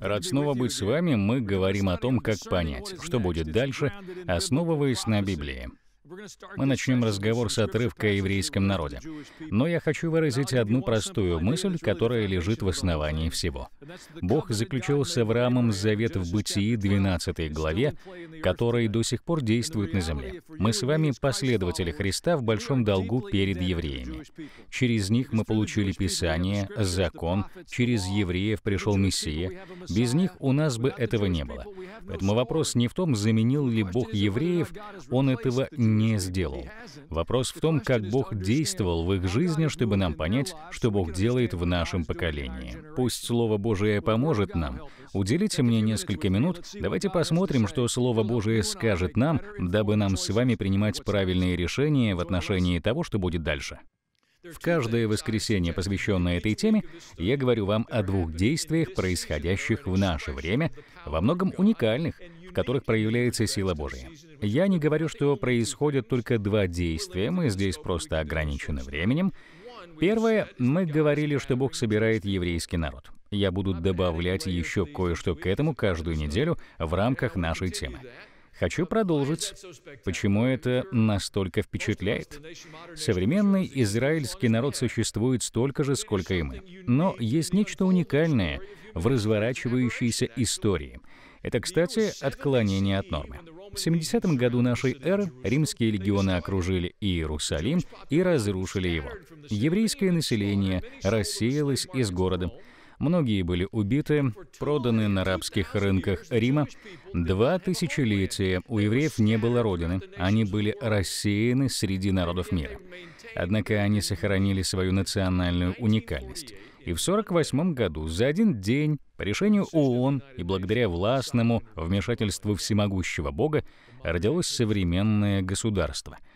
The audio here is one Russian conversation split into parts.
Рад снова быть с вами. Мы говорим о том, как понять, что будет дальше, основываясь на Библии. Мы начнем разговор с отрывка о еврейском народе. Но я хочу выразить одну простую мысль, которая лежит в основании всего. Бог заключил с Авраамом завет в Бытии 12 главе, который до сих пор действует на земле. Мы с вами последователи Христа в большом долгу перед евреями. Через них мы получили Писание, закон, через евреев пришел Мессия. Без них у нас бы этого не было. Поэтому вопрос не в том, заменил ли Бог евреев, он этого не не сделал. Вопрос в том, как Бог действовал в их жизни, чтобы нам понять, что Бог делает в нашем поколении. Пусть Слово Божие поможет нам. Уделите мне несколько минут, давайте посмотрим, что Слово Божие скажет нам, дабы нам с вами принимать правильные решения в отношении того, что будет дальше. В каждое воскресенье, посвященное этой теме, я говорю вам о двух действиях, происходящих в наше время, во многом уникальных, в которых проявляется сила Божья. Я не говорю, что происходят только два действия, мы здесь просто ограничены временем. Первое, мы говорили, что Бог собирает еврейский народ. Я буду добавлять еще кое-что к этому каждую неделю в рамках нашей темы. Хочу продолжить. Почему это настолько впечатляет? Современный израильский народ существует столько же, сколько и мы. Но есть нечто уникальное в разворачивающейся истории — это, кстати, отклонение от нормы. В 70 году нашей эры римские легионы окружили Иерусалим и разрушили его. Еврейское население рассеялось из города. Многие были убиты, проданы на арабских рынках Рима. Два тысячелетия у евреев не было родины, они были рассеяны среди народов мира. Однако они сохранили свою национальную уникальность. И в 1948 году за один день по решению ООН и благодаря властному вмешательству всемогущего Бога родилось современное государство —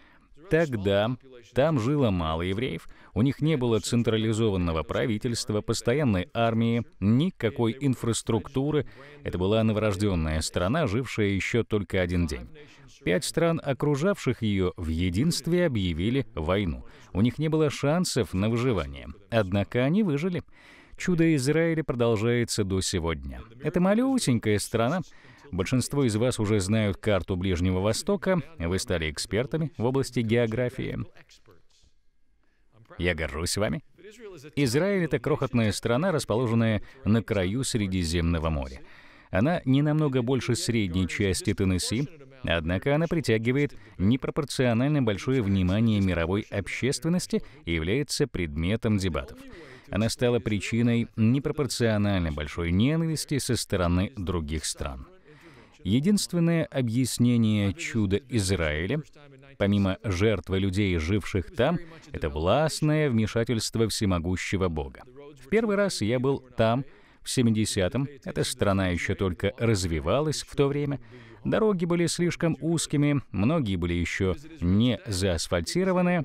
Тогда там жило мало евреев, у них не было централизованного правительства, постоянной армии, никакой инфраструктуры. Это была новорожденная страна, жившая еще только один день. Пять стран, окружавших ее, в единстве объявили войну. У них не было шансов на выживание. Однако они выжили. Чудо Израиля продолжается до сегодня. Это малюсенькая страна, Большинство из вас уже знают карту Ближнего Востока, вы стали экспертами в области географии. Я горжусь вами. Израиль — это крохотная страна, расположенная на краю Средиземного моря. Она не намного больше средней части Теннесси, однако она притягивает непропорционально большое внимание мировой общественности и является предметом дебатов. Она стала причиной непропорционально большой ненависти со стороны других стран. Единственное объяснение чуда Израиля, помимо жертвы людей, живших там, это властное вмешательство всемогущего Бога. В первый раз я был там, в 70-м, эта страна еще только развивалась в то время, дороги были слишком узкими, многие были еще не заасфальтированы,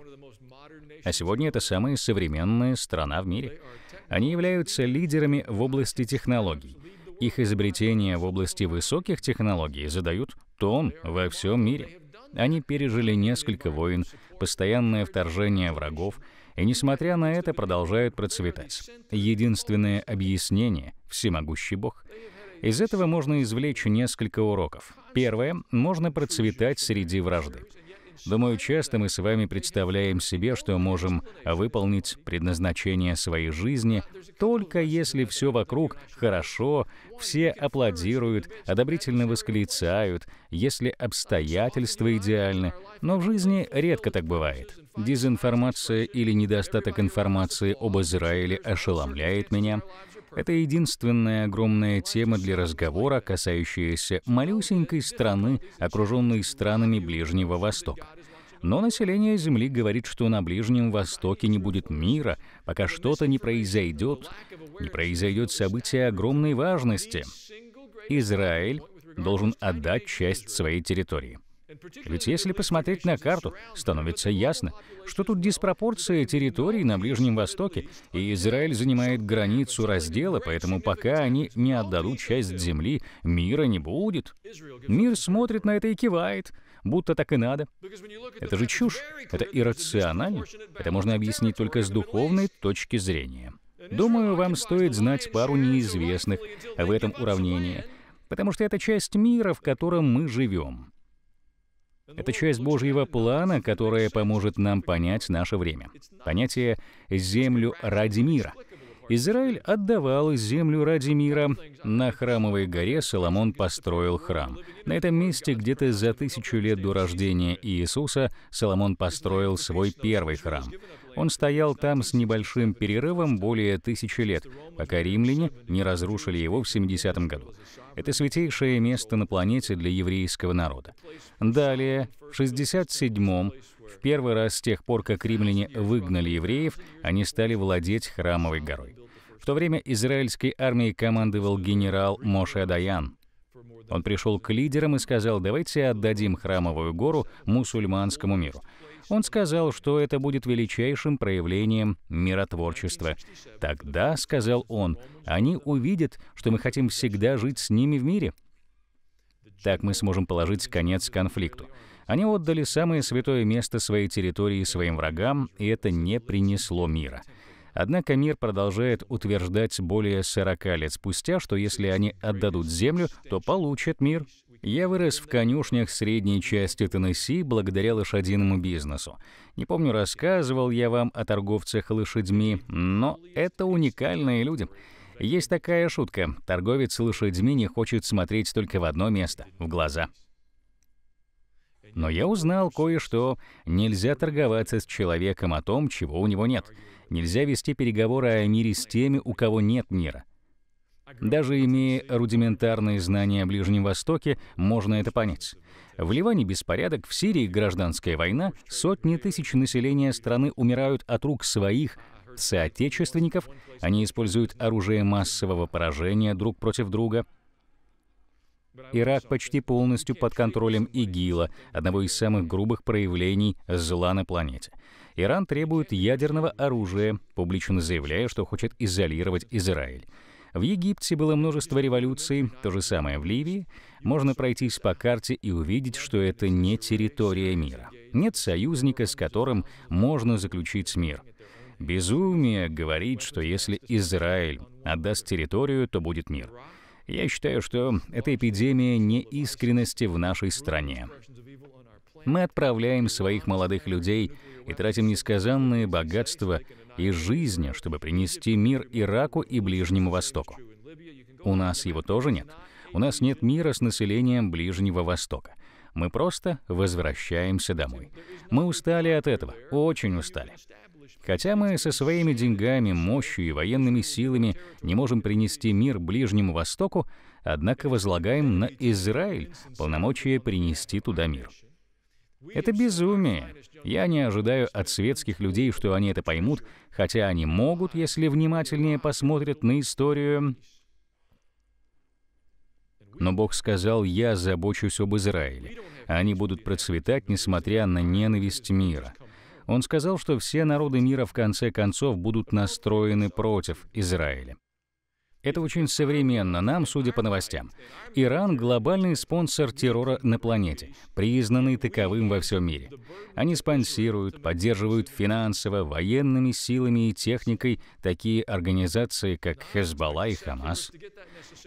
а сегодня это самая современная страна в мире. Они являются лидерами в области технологий. Их изобретения в области высоких технологий задают тон во всем мире. Они пережили несколько войн, постоянное вторжение врагов, и, несмотря на это, продолжают процветать. Единственное объяснение — всемогущий Бог. Из этого можно извлечь несколько уроков. Первое — можно процветать среди вражды. Думаю, часто мы с вами представляем себе, что можем выполнить предназначение своей жизни только если все вокруг хорошо, все аплодируют, одобрительно восклицают, если обстоятельства идеальны. Но в жизни редко так бывает. Дезинформация или недостаток информации об Израиле ошеломляет меня. Это единственная огромная тема для разговора, касающаяся малюсенькой страны, окруженной странами Ближнего Востока. Но население Земли говорит, что на Ближнем Востоке не будет мира, пока что-то не произойдет, не произойдет событие огромной важности. Израиль должен отдать часть своей территории. Ведь если посмотреть на карту, становится ясно, что тут диспропорция территорий на Ближнем Востоке, и Израиль занимает границу раздела, поэтому пока они не отдадут часть земли, мира не будет. Мир смотрит на это и кивает, будто так и надо. Это же чушь, это иррационально, это можно объяснить только с духовной точки зрения. Думаю, вам стоит знать пару неизвестных в этом уравнении, потому что это часть мира, в котором мы живем. Это часть Божьего плана, которая поможет нам понять наше время. Понятие «землю ради мира». Израиль отдавал землю ради мира. На храмовой горе Соломон построил храм. На этом месте где-то за тысячу лет до рождения Иисуса Соломон построил свой первый храм. Он стоял там с небольшим перерывом более тысячи лет, пока римляне не разрушили его в 70-м году. Это святейшее место на планете для еврейского народа. Далее, в 67-м, в первый раз с тех пор, как римляне выгнали евреев, они стали владеть храмовой горой. В то время израильской армией командовал генерал Моше Адаян. Он пришел к лидерам и сказал, давайте отдадим храмовую гору мусульманскому миру. Он сказал, что это будет величайшим проявлением миротворчества. «Тогда», — сказал он, — «они увидят, что мы хотим всегда жить с ними в мире». Так мы сможем положить конец конфликту. Они отдали самое святое место своей территории своим врагам, и это не принесло мира. Однако мир продолжает утверждать более 40 лет спустя, что если они отдадут землю, то получат мир. Я вырос в конюшнях средней части Теннесси благодаря лошадиному бизнесу. Не помню, рассказывал я вам о торговцах лошадьми, но это уникальные люди. Есть такая шутка. Торговец лошадьми не хочет смотреть только в одно место — в глаза. Но я узнал кое-что. Нельзя торговаться с человеком о том, чего у него нет. Нельзя вести переговоры о мире с теми, у кого нет мира. Даже имея рудиментарные знания о Ближнем Востоке, можно это понять. В Ливане беспорядок, в Сирии гражданская война, сотни тысяч населения страны умирают от рук своих соотечественников, они используют оружие массового поражения друг против друга. Ирак почти полностью под контролем ИГИЛа, одного из самых грубых проявлений зла на планете. Иран требует ядерного оружия, публично заявляя, что хочет изолировать Израиль. В Египте было множество революций, то же самое в Ливии. Можно пройтись по карте и увидеть, что это не территория мира. Нет союзника, с которым можно заключить мир. Безумие говорит, что если Израиль отдаст территорию, то будет мир. Я считаю, что это эпидемия неискренности в нашей стране. Мы отправляем своих молодых людей и тратим несказанные богатства и жизни, чтобы принести мир Ираку и Ближнему Востоку. У нас его тоже нет. У нас нет мира с населением Ближнего Востока. Мы просто возвращаемся домой. Мы устали от этого, очень устали. Хотя мы со своими деньгами, мощью и военными силами не можем принести мир Ближнему Востоку, однако возлагаем на Израиль полномочия принести туда мир. Это безумие. Я не ожидаю от светских людей, что они это поймут, хотя они могут, если внимательнее посмотрят на историю. Но Бог сказал, «Я забочусь об Израиле. Они будут процветать, несмотря на ненависть мира». Он сказал, что все народы мира в конце концов будут настроены против Израиля. Это очень современно нам, судя по новостям. Иран — глобальный спонсор террора на планете, признанный таковым во всем мире. Они спонсируют, поддерживают финансово, военными силами и техникой такие организации, как Хезбалла и Хамас.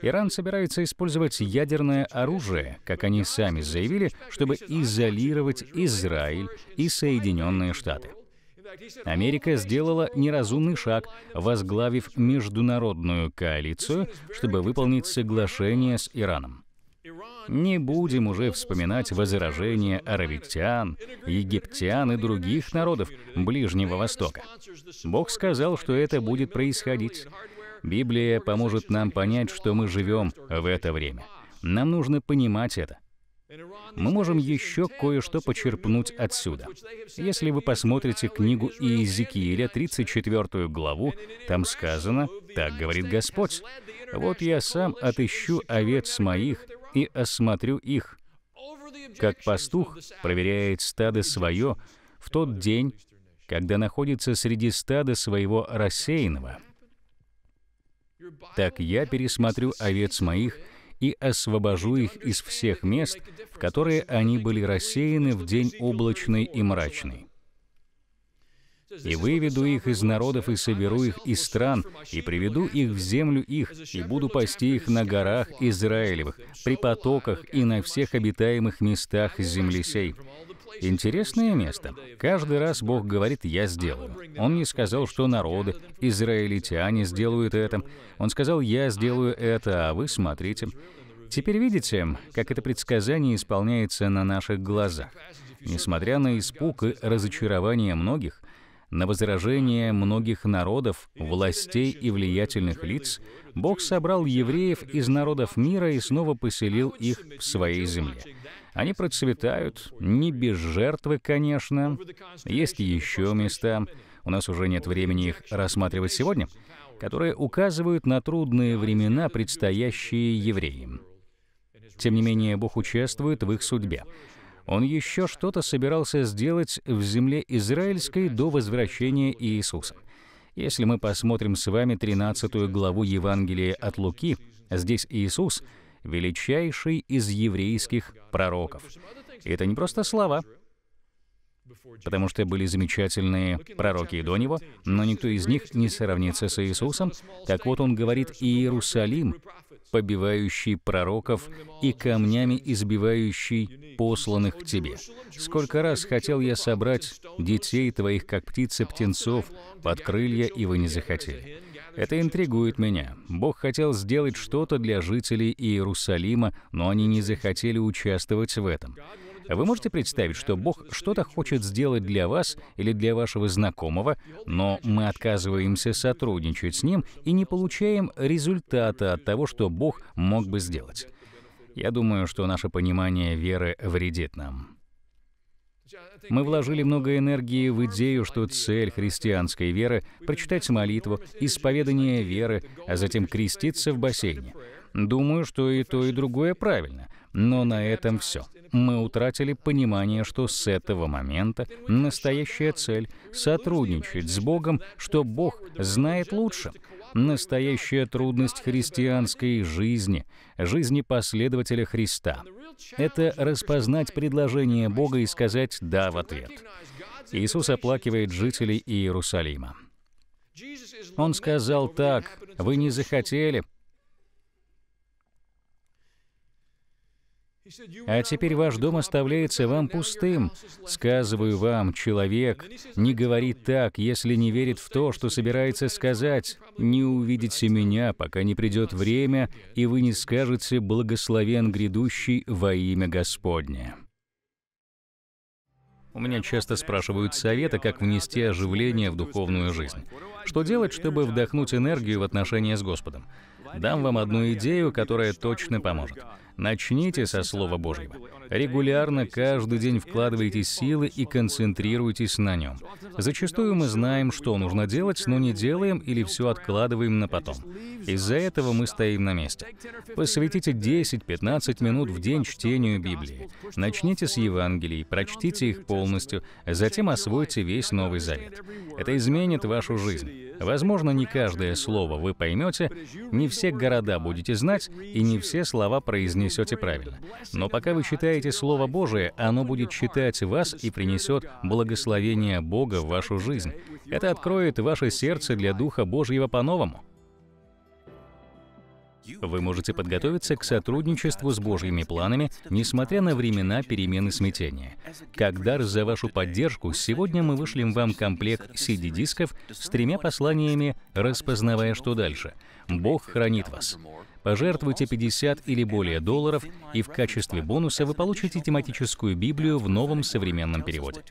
Иран собирается использовать ядерное оружие, как они сами заявили, чтобы изолировать Израиль и Соединенные Штаты. Америка сделала неразумный шаг, возглавив международную коалицию, чтобы выполнить соглашение с Ираном. Не будем уже вспоминать возражения аравитян, египтян и других народов Ближнего Востока. Бог сказал, что это будет происходить. Библия поможет нам понять, что мы живем в это время. Нам нужно понимать это мы можем еще кое-что почерпнуть отсюда. Если вы посмотрите книгу Иезекииля, 34 главу, там сказано «Так говорит Господь, вот я сам отыщу овец моих и осмотрю их, как пастух проверяет стадо свое в тот день, когда находится среди стада своего рассеянного. Так я пересмотрю овец моих и освобожу их из всех мест, в которые они были рассеяны в день облачный и мрачный и выведу их из народов, и соберу их из стран, и приведу их в землю их, и буду пасти их на горах Израилевых, при потоках и на всех обитаемых местах земли сей». Интересное место. Каждый раз Бог говорит «я сделаю». Он не сказал, что народы, израильтяне сделают это. Он сказал «я сделаю это, а вы смотрите». Теперь видите, как это предсказание исполняется на наших глазах. Несмотря на испуг и разочарование многих, на возражение многих народов, властей и влиятельных лиц Бог собрал евреев из народов мира и снова поселил их в своей земле. Они процветают, не без жертвы, конечно. Есть еще места, у нас уже нет времени их рассматривать сегодня, которые указывают на трудные времена, предстоящие евреям. Тем не менее, Бог участвует в их судьбе он еще что-то собирался сделать в земле израильской до возвращения Иисуса. Если мы посмотрим с вами 13 главу Евангелия от Луки, здесь Иисус — величайший из еврейских пророков. Это не просто слова, потому что были замечательные пророки до него, но никто из них не сравнится с Иисусом. Так вот, он говорит «Иерусалим, побивающий пророков и камнями избивающий посланных к тебе. Сколько раз хотел я собрать детей твоих, как птицы птенцов, под крылья, и вы не захотели». Это интригует меня. Бог хотел сделать что-то для жителей Иерусалима, но они не захотели участвовать в этом. Вы можете представить, что Бог что-то хочет сделать для вас или для вашего знакомого, но мы отказываемся сотрудничать с ним и не получаем результата от того, что Бог мог бы сделать. Я думаю, что наше понимание веры вредит нам. Мы вложили много энергии в идею, что цель христианской веры — прочитать молитву, исповедание веры, а затем креститься в бассейне. Думаю, что и то, и другое правильно — но на этом все. Мы утратили понимание, что с этого момента настоящая цель — сотрудничать с Богом, что Бог знает лучше. Настоящая трудность христианской жизни, жизни последователя Христа — это распознать предложение Бога и сказать «да» в ответ. Иисус оплакивает жителей Иерусалима. Он сказал так, «Вы не захотели, А теперь ваш дом оставляется вам пустым. Сказываю вам, человек не говори так, если не верит в то, что собирается сказать. Не увидите меня, пока не придет время, и вы не скажете «благословен грядущий во имя Господне». У меня часто спрашивают совета, как внести оживление в духовную жизнь. Что делать, чтобы вдохнуть энергию в отношения с Господом? Дам вам одну идею, которая точно поможет. Начните со Слова Божьего. Регулярно каждый день вкладывайте силы и концентрируйтесь на нем. Зачастую мы знаем, что нужно делать, но не делаем или все откладываем на потом. Из-за этого мы стоим на месте. Посвятите 10-15 минут в день чтению Библии. Начните с Евангелий, прочтите их полностью, затем освойте весь Новый Завет. Это изменит вашу жизнь. Возможно, не каждое слово вы поймете, не все все города будете знать, и не все слова произнесете правильно. Но пока вы читаете Слово Божие, оно будет читать вас и принесет благословение Бога в вашу жизнь. Это откроет ваше сердце для Духа Божьего по-новому. Вы можете подготовиться к сотрудничеству с Божьими планами, несмотря на времена перемены смятения. Как дар за вашу поддержку, сегодня мы вышлем вам комплект CD-дисков с тремя посланиями «Распознавая, что дальше». Бог хранит вас. Пожертвуйте 50 или более долларов, и в качестве бонуса вы получите тематическую Библию в новом современном переводе.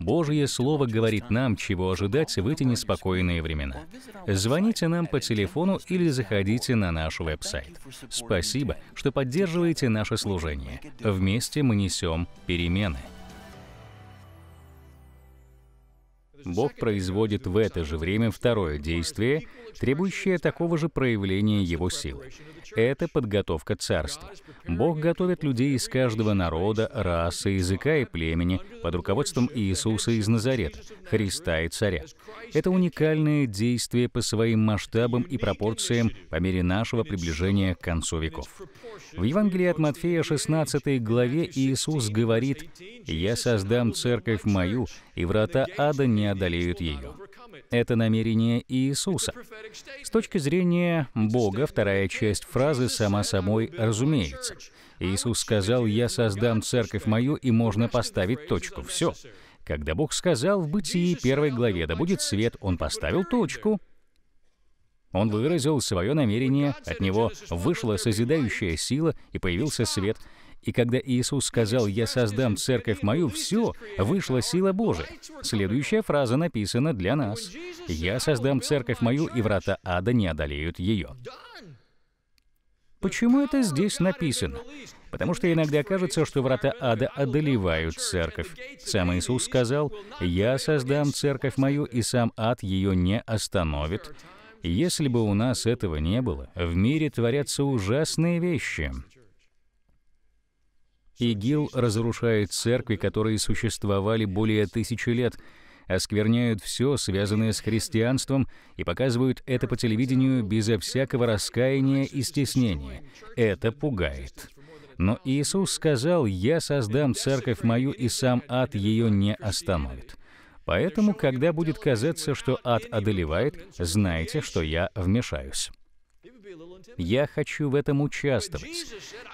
Божье Слово говорит нам, чего ожидать в эти неспокойные времена. Звоните нам по телефону или заходите на наш веб-сайт. Спасибо, что поддерживаете наше служение. Вместе мы несем перемены. Бог производит в это же время второе действие, требующее такого же проявления Его силы. Это подготовка царства. Бог готовит людей из каждого народа, расы, языка и племени под руководством Иисуса из Назарета, Христа и Царя. Это уникальное действие по своим масштабам и пропорциям по мере нашего приближения к концу веков. В Евангелии от Матфея 16 главе Иисус говорит «Я создам церковь мою, и врата ада не одолеют ее. Это намерение Иисуса. С точки зрения Бога, вторая часть фразы сама собой разумеется. Иисус сказал, «Я создам церковь мою, и можно поставить точку». Все. Когда Бог сказал в Бытии первой главе «Да будет свет», Он поставил точку. Он выразил свое намерение, от него вышла созидающая сила и появился свет — и когда Иисус сказал «Я создам церковь мою», все, вышла сила Божия. Следующая фраза написана для нас. «Я создам церковь мою, и врата ада не одолеют ее». Почему это здесь написано? Потому что иногда кажется, что врата ада одолевают церковь. Сам Иисус сказал, «Я создам церковь мою, и сам ад ее не остановит». Если бы у нас этого не было, в мире творятся ужасные вещи. ИГИЛ разрушает церкви, которые существовали более тысячи лет, оскверняют все, связанное с христианством, и показывают это по телевидению безо всякого раскаяния и стеснения. Это пугает. Но Иисус сказал, «Я создам церковь мою, и сам ад ее не остановит». Поэтому, когда будет казаться, что ад одолевает, знайте, что я вмешаюсь. Я хочу в этом участвовать.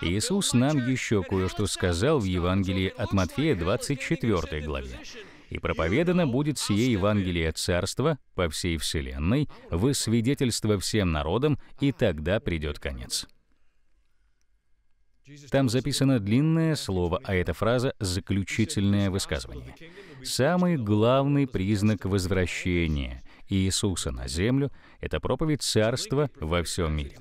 Иисус нам еще кое-что сказал в Евангелии от Матфея 24 главе. «И проповедано будет сие Евангелие Царства по всей вселенной, вы свидетельство всем народам, и тогда придет конец». Там записано длинное слово, а эта фраза — заключительное высказывание. Самый главный признак возвращения Иисуса на землю — это проповедь Царства во всем мире.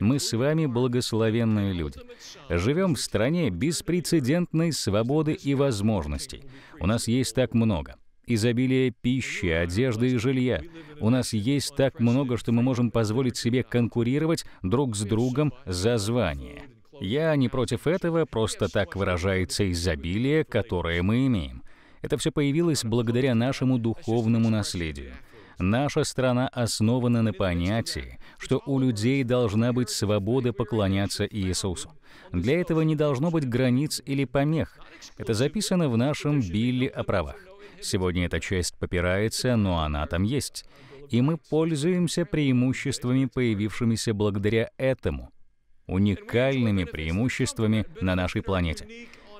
Мы с вами благословенные люди. Живем в стране беспрецедентной свободы и возможностей. У нас есть так много — изобилие пищи, одежды и жилья. У нас есть так много, что мы можем позволить себе конкурировать друг с другом за звание. Я не против этого, просто так выражается изобилие, которое мы имеем. Это все появилось благодаря нашему духовному наследию — Наша страна основана на понятии, что у людей должна быть свобода поклоняться Иисусу. Для этого не должно быть границ или помех. Это записано в нашем Билле о правах. Сегодня эта часть попирается, но она там есть. И мы пользуемся преимуществами, появившимися благодаря этому – уникальными преимуществами на нашей планете.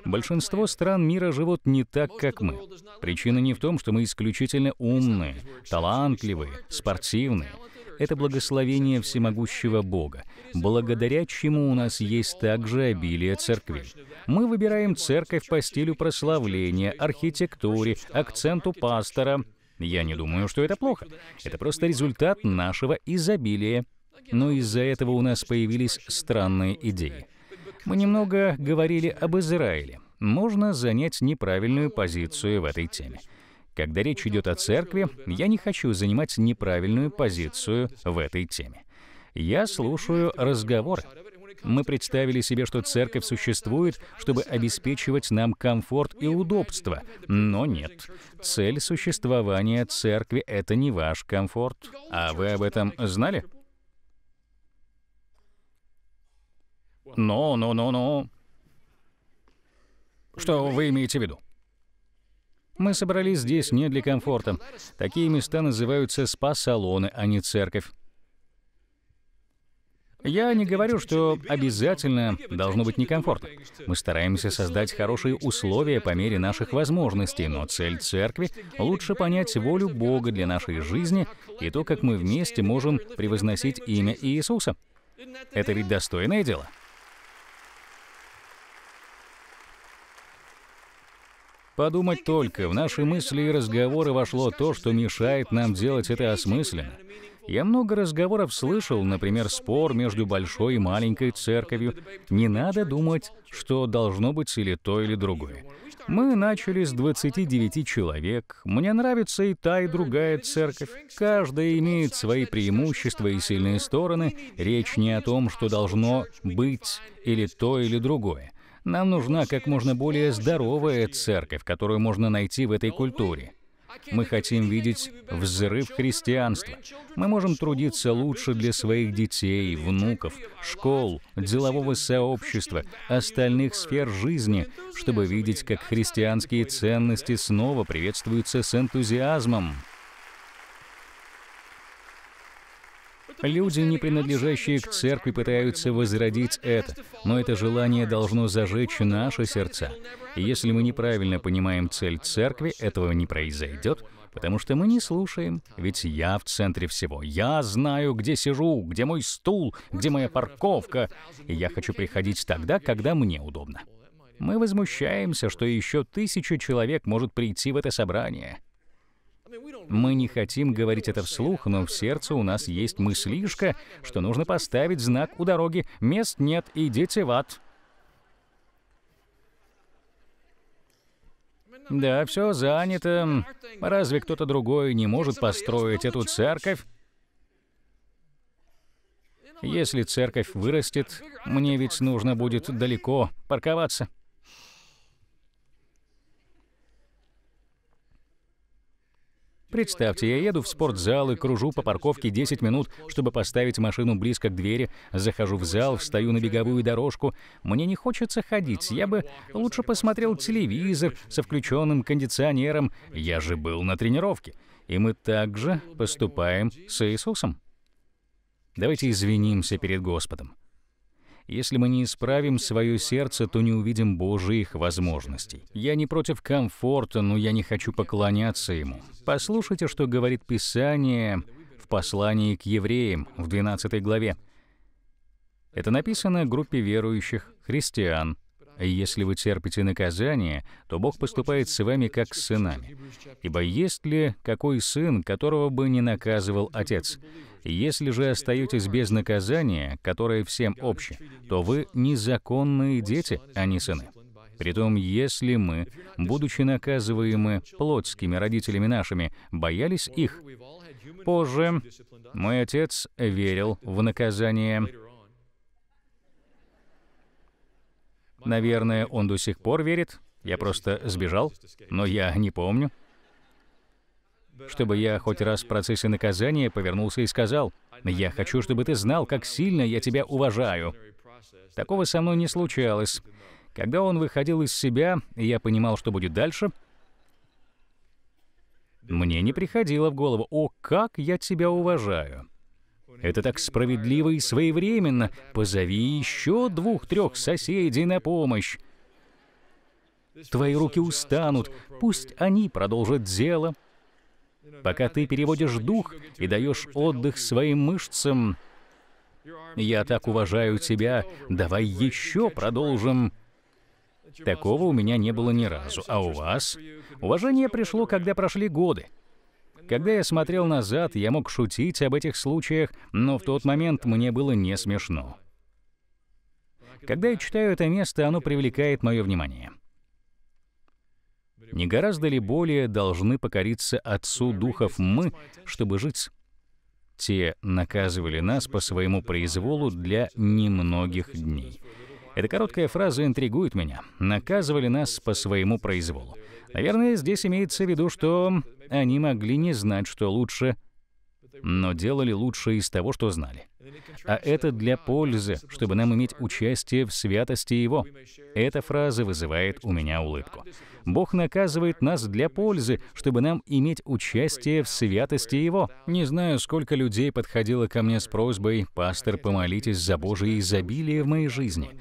Большинство стран мира живут не так, как мы. Причина не в том, что мы исключительно умные, талантливые, спортивные. Это благословение всемогущего Бога, благодаря чему у нас есть также обилие церквей. Мы выбираем церковь по стилю прославления, архитектуре, акценту пастора. Я не думаю, что это плохо. Это просто результат нашего изобилия. Но из-за этого у нас появились странные идеи. Мы немного говорили об Израиле. Можно занять неправильную позицию в этой теме. Когда речь идет о церкви, я не хочу занимать неправильную позицию в этой теме. Я слушаю разговоры. Мы представили себе, что церковь существует, чтобы обеспечивать нам комфорт и удобство, но нет. Цель существования церкви — это не ваш комфорт. А вы об этом знали? Но, но, но, но, Что вы имеете в виду? Мы собрались здесь не для комфорта. Такие места называются спа-салоны, а не церковь. Я не говорю, что обязательно должно быть некомфортно. Мы стараемся создать хорошие условия по мере наших возможностей, но цель церкви — лучше понять волю Бога для нашей жизни и то, как мы вместе можем превозносить имя Иисуса. Это ведь достойное дело. Подумать только, в наши мысли и разговоры вошло то, что мешает нам делать это осмысленно. Я много разговоров слышал, например, спор между большой и маленькой церковью. Не надо думать, что должно быть или то, или другое. Мы начали с 29 человек. Мне нравится и та, и другая церковь. Каждая имеет свои преимущества и сильные стороны. Речь не о том, что должно быть или то, или другое. Нам нужна как можно более здоровая церковь, которую можно найти в этой культуре. Мы хотим видеть взрыв христианства. Мы можем трудиться лучше для своих детей, внуков, школ, делового сообщества, остальных сфер жизни, чтобы видеть, как христианские ценности снова приветствуются с энтузиазмом, Люди, не принадлежащие к церкви, пытаются возродить это, но это желание должно зажечь наши сердца. И если мы неправильно понимаем цель церкви, этого не произойдет, потому что мы не слушаем, ведь я в центре всего. Я знаю, где сижу, где мой стул, где моя парковка, и я хочу приходить тогда, когда мне удобно. Мы возмущаемся, что еще тысяча человек может прийти в это собрание — мы не хотим говорить это вслух, но в сердце у нас есть мыслишка, что нужно поставить знак у дороги «Мест нет, идите в ад». Да, все занято. Разве кто-то другой не может построить эту церковь? Если церковь вырастет, мне ведь нужно будет далеко парковаться. Представьте, я еду в спортзал и кружу по парковке 10 минут, чтобы поставить машину близко к двери, захожу в зал, встаю на беговую дорожку. Мне не хочется ходить, я бы лучше посмотрел телевизор со включенным кондиционером, я же был на тренировке. И мы также поступаем с Иисусом. Давайте извинимся перед Господом. Если мы не исправим свое сердце, то не увидим Божьих возможностей. Я не против комфорта, но я не хочу поклоняться ему. Послушайте, что говорит Писание в послании к евреям в 12 главе. Это написано группе верующих, христиан. «Если вы терпите наказание, то Бог поступает с вами как с сынами. Ибо есть ли какой сын, которого бы не наказывал отец? Если же остаетесь без наказания, которое всем обще, то вы незаконные дети, а не сыны. Притом, если мы, будучи наказываемы плотскими родителями нашими, боялись их, позже мой отец верил в наказание. Наверное, он до сих пор верит. Я просто сбежал, но я не помню чтобы я хоть раз в процессе наказания повернулся и сказал, «Я хочу, чтобы ты знал, как сильно я тебя уважаю». Такого со мной не случалось. Когда он выходил из себя, и я понимал, что будет дальше, мне не приходило в голову, «О, как я тебя уважаю!» Это так справедливо и своевременно. Позови еще двух-трех соседей на помощь. Твои руки устанут, пусть они продолжат дело, Пока ты переводишь дух и даешь отдых своим мышцам, я так уважаю тебя, давай еще продолжим. Такого у меня не было ни разу. А у вас? Уважение пришло, когда прошли годы. Когда я смотрел назад, я мог шутить об этих случаях, но в тот момент мне было не смешно. Когда я читаю это место, оно привлекает мое внимание. Не гораздо ли более должны покориться Отцу Духов мы, чтобы жить? Те наказывали нас по своему произволу для немногих дней. Эта короткая фраза интригует меня. Наказывали нас по своему произволу. Наверное, здесь имеется в виду, что они могли не знать, что лучше, но делали лучше из того, что знали. А это для пользы, чтобы нам иметь участие в святости Его. Эта фраза вызывает у меня улыбку. Бог наказывает нас для пользы, чтобы нам иметь участие в святости Его. Не знаю, сколько людей подходило ко мне с просьбой «Пастор, помолитесь за Божие изобилие в моей жизни».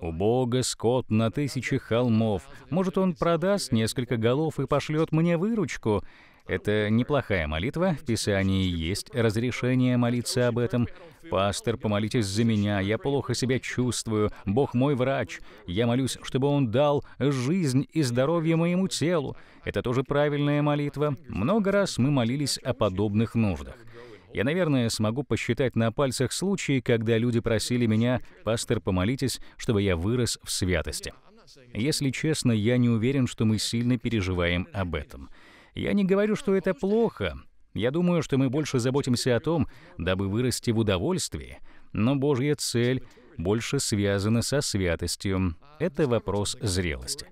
У Бога скот на тысячи холмов. Может, он продаст несколько голов и пошлет мне выручку? Это неплохая молитва, в Писании есть разрешение молиться об этом. «Пастор, помолитесь за меня, я плохо себя чувствую, Бог мой врач, я молюсь, чтобы Он дал жизнь и здоровье моему телу». Это тоже правильная молитва. Много раз мы молились о подобных нуждах. Я, наверное, смогу посчитать на пальцах случаи, когда люди просили меня, «Пастор, помолитесь, чтобы я вырос в святости». Если честно, я не уверен, что мы сильно переживаем об этом. Я не говорю, что это плохо. Я думаю, что мы больше заботимся о том, дабы вырасти в удовольствии, но Божья цель больше связана со святостью. Это вопрос зрелости.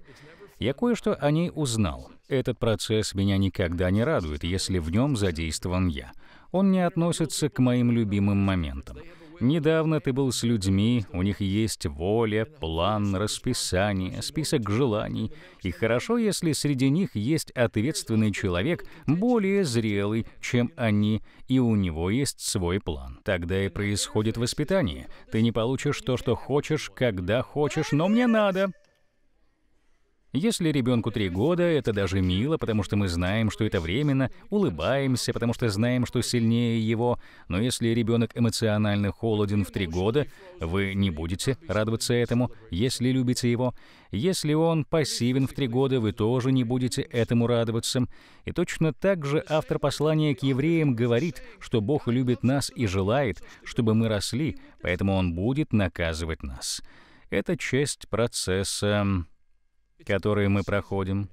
Я кое-что о ней узнал. Этот процесс меня никогда не радует, если в нем задействован я. Он не относится к моим любимым моментам. Недавно ты был с людьми, у них есть воля, план, расписание, список желаний. И хорошо, если среди них есть ответственный человек, более зрелый, чем они, и у него есть свой план. Тогда и происходит воспитание. Ты не получишь то, что хочешь, когда хочешь, но мне надо. Если ребенку три года, это даже мило, потому что мы знаем, что это временно, улыбаемся, потому что знаем, что сильнее его. Но если ребенок эмоционально холоден в три года, вы не будете радоваться этому, если любите его. Если он пассивен в три года, вы тоже не будете этому радоваться. И точно так же автор послания к евреям говорит, что Бог любит нас и желает, чтобы мы росли, поэтому Он будет наказывать нас. Это часть процесса которые мы проходим.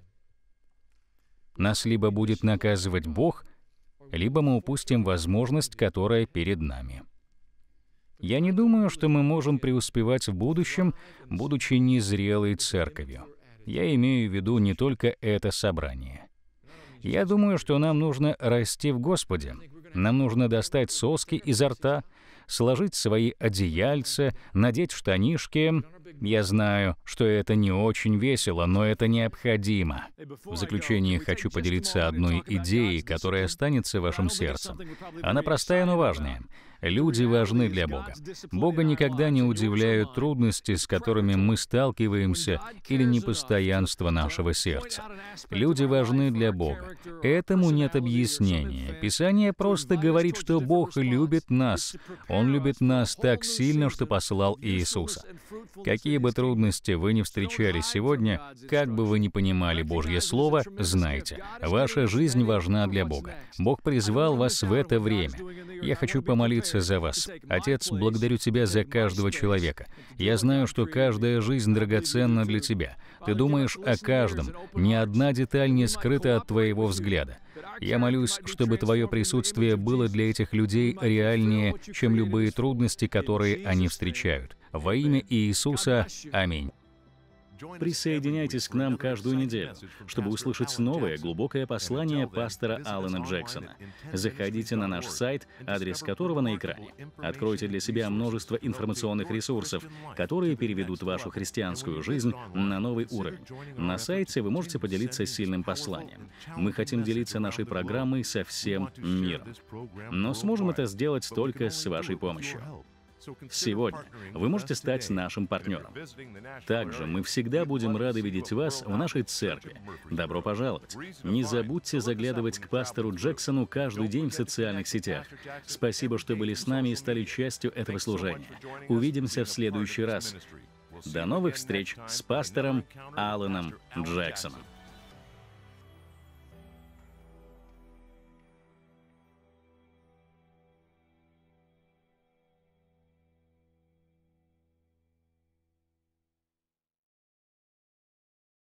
Нас либо будет наказывать Бог, либо мы упустим возможность, которая перед нами. Я не думаю, что мы можем преуспевать в будущем, будучи незрелой церковью. Я имею в виду не только это собрание. Я думаю, что нам нужно расти в Господе. Нам нужно достать соски изо рта, сложить свои одеяльца, надеть штанишки, я знаю, что это не очень весело, но это необходимо. В заключение хочу поделиться одной идеей, которая останется вашим сердцем. Она простая, но важная. Люди важны для Бога. Бога никогда не удивляют трудности, с которыми мы сталкиваемся, или непостоянство нашего сердца. Люди важны для Бога. Этому нет объяснения. Писание просто говорит, что Бог любит нас. Он любит нас так сильно, что послал Иисуса. Какие бы трудности вы не встречали сегодня, как бы вы не понимали Божье Слово, знайте, ваша жизнь важна для Бога. Бог призвал вас в это время. Я хочу помолиться молился за вас. Отец, благодарю Тебя за каждого человека. Я знаю, что каждая жизнь драгоценна для Тебя. Ты думаешь о каждом. Ни одна деталь не скрыта от Твоего взгляда. Я молюсь, чтобы Твое присутствие было для этих людей реальнее, чем любые трудности, которые они встречают. Во имя Иисуса. Аминь. Присоединяйтесь к нам каждую неделю, чтобы услышать новое глубокое послание пастора Алана Джексона. Заходите на наш сайт, адрес которого на экране. Откройте для себя множество информационных ресурсов, которые переведут вашу христианскую жизнь на новый уровень. На сайте вы можете поделиться сильным посланием. Мы хотим делиться нашей программой со всем миром. Но сможем это сделать только с вашей помощью сегодня. Вы можете стать нашим партнером. Также мы всегда будем рады видеть вас в нашей церкви. Добро пожаловать. Не забудьте заглядывать к пастору Джексону каждый день в социальных сетях. Спасибо, что были с нами и стали частью этого служения. Увидимся в следующий раз. До новых встреч с пастором Алленом Джексоном.